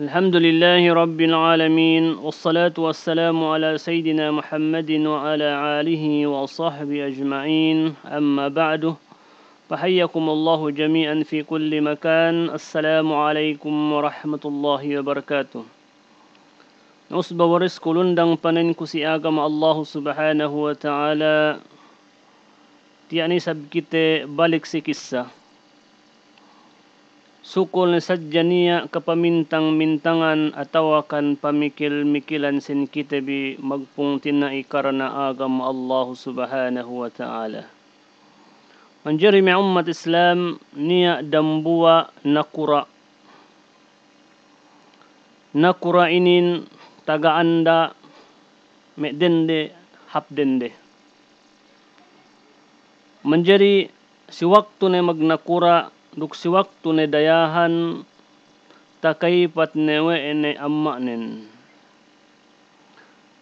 الحمد لله رب العالمين والصلاة والسلام على سيدنا محمد وعلى آله وصحبه أجمعين أما بعد فحيكم الله جميعا في كل مكان السلام عليكم ورحمة الله وبركاته نصب ورزق لندن panin ko الله سبحانه وتعالى يعني سبكت ta'ala. Tiyani sukul sajjania kapamintang-mintangan atawakan pamikil-mikilan sin kitabi magpungtina ikarana agam Allah subhanahu wa ta'ala. Manjari mi umat Islam niya dambuwa nakura. Nakura inin tagaanda medende hapdende. Manjari si waktu na magnakura nakura duk si waktu ni dayahan takai pat newe ene amma nen.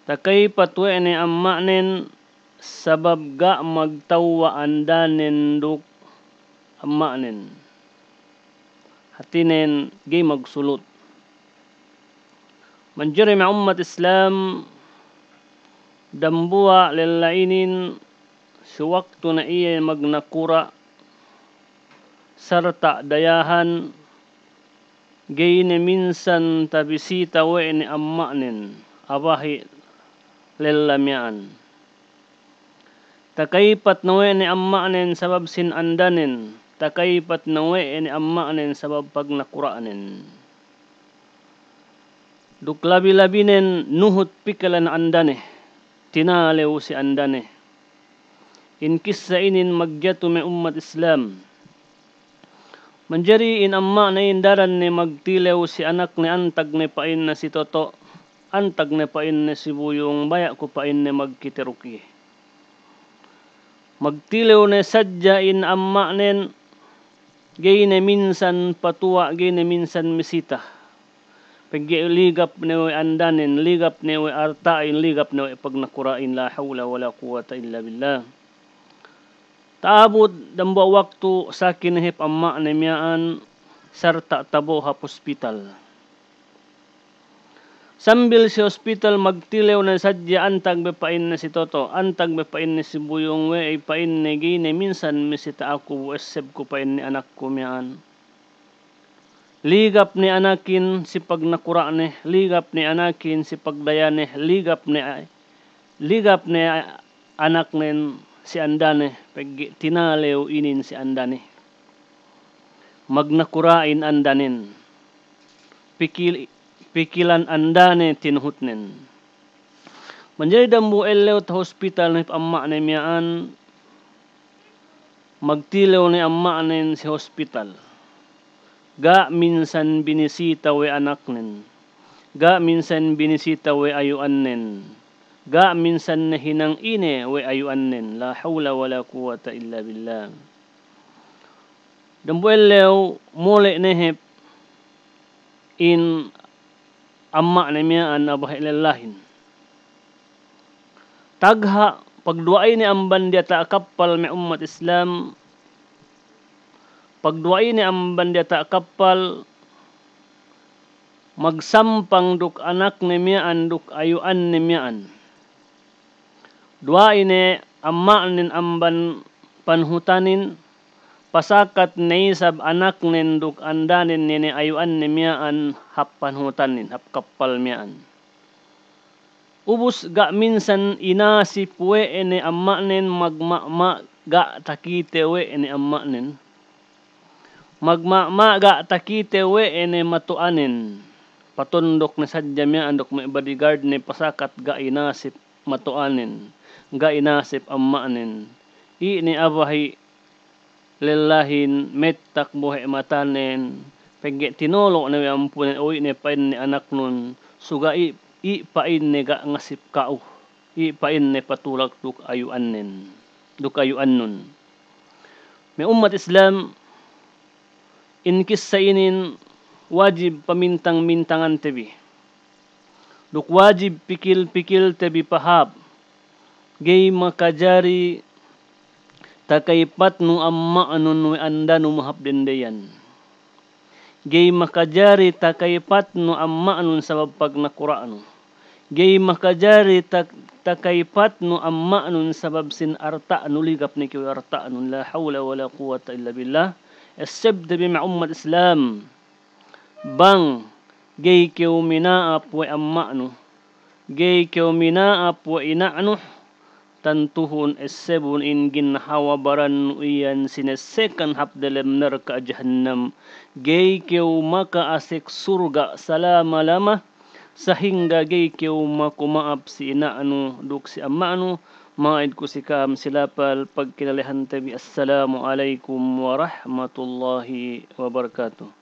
Takai pat we ene amma nen sabab ga magtawa anda nen duk amma nen. Hati nen gay magsulut. Manjari ma ummat Islam dambua lelainin si waktu na iya magnakura serta dayahan gaine minsan tabisi tawe ini ammanin abahi lelamian takaipat nawe ini ammanin sabab sin andanin takaipat nawe ini ammanin sabab pag nakuraanin duklabi labinen nuhut pikalan andane tinaleu si andane in kissa inin magyatu me ummat islam Manjari in amma na indaran ni magtilew si anak ni antag ni pain na si Toto, antag ni pain na si Buyong, baya ko pain ni magkitiruki. Magtilew ni sadya in amma nen, gay na minsan patuwa, gay na minsan misita. Pagligap ni andanin, ligap ni artain, ligap ni pag nakurain, la hawla wala quwata illa billah. Taabot dambo waktu sa kinahip amma na miyaan sarta tabo hap hospital. Sambil si hospital magtilew na sadya antag bepain na si Toto, antag bepain na si Buyong we ay pain na gine minsan misita ako buweseb ko pain ni anak ko miyaan. Ligap ni anakin si pagnakura ni, ligap ni anakin si pagdaya ni, ligap ni ligap ni anak nin si andane pag tinalew inin si andane magnakurain andanin pikil pikilan andane tinhutnen Manjay dambu elew ta hospital ni amma ni miyaan magtilaw ni amma nin si hospital. Ga minsan binisita we anak nen Ga minsan binisita we ayuan nin. ga minsan na hinang ine we ayu annen la hawla wala quwata illa billah dambuel leo mole nehep in amma na mia an abah ilallahin tagha pagduay ni ang bandya ta kapal may ummat islam pagduay ni ang bandya ta kapal magsampang duk anak ni mia an duk ayuan ni mia an Dua ine amma nin amban panhutanin pasakat nei sab anak nin duk andanin nini ayuan ni miaan hap panhutanin hap kapal miaan. Ubus ga minsan ina si puwe ini amma nin magmama ga takite we ini amma nin. Magmama ga takite we ini matuanin patundok ni sadya miaan duk may bodyguard ni pasakat ga ina si matuanin ga inasip ammanin i ni abahi lelahin mettak buhe matanen pegge tinolo na ampunen oi ne pain ni anak nun suga i i pain ne ga ngasip kau i pain ne patulak tuk ayu annen duk ayu annun me umat islam in kisainin wajib pamintang-mintangan tebi duk wajib pikil-pikil tebi pahab gay makajari takaipat nu amma anun we anda nu mahab dendeyan gay makajari takaipat nu amma anun sabab pag na Quran gay makajari tak takaipat nu amma anun sabab sin arta anu ligap ni kiwi arta anun la hawla wala quwata illa billah Esep de bima umat Islam bang gay kiw mina apwe amma anu gay kiw mina apwe ina anu tantuhun esebun in gin hawa baran uyan sinesekan habdalem neraka jahannam gei keu maka asik surga salama lama sahingga gei keu maku maap si ina anu duk si amma anu maid ku sikam silapal pagkinalehan tabi assalamu alaikum warahmatullahi wabarakatuh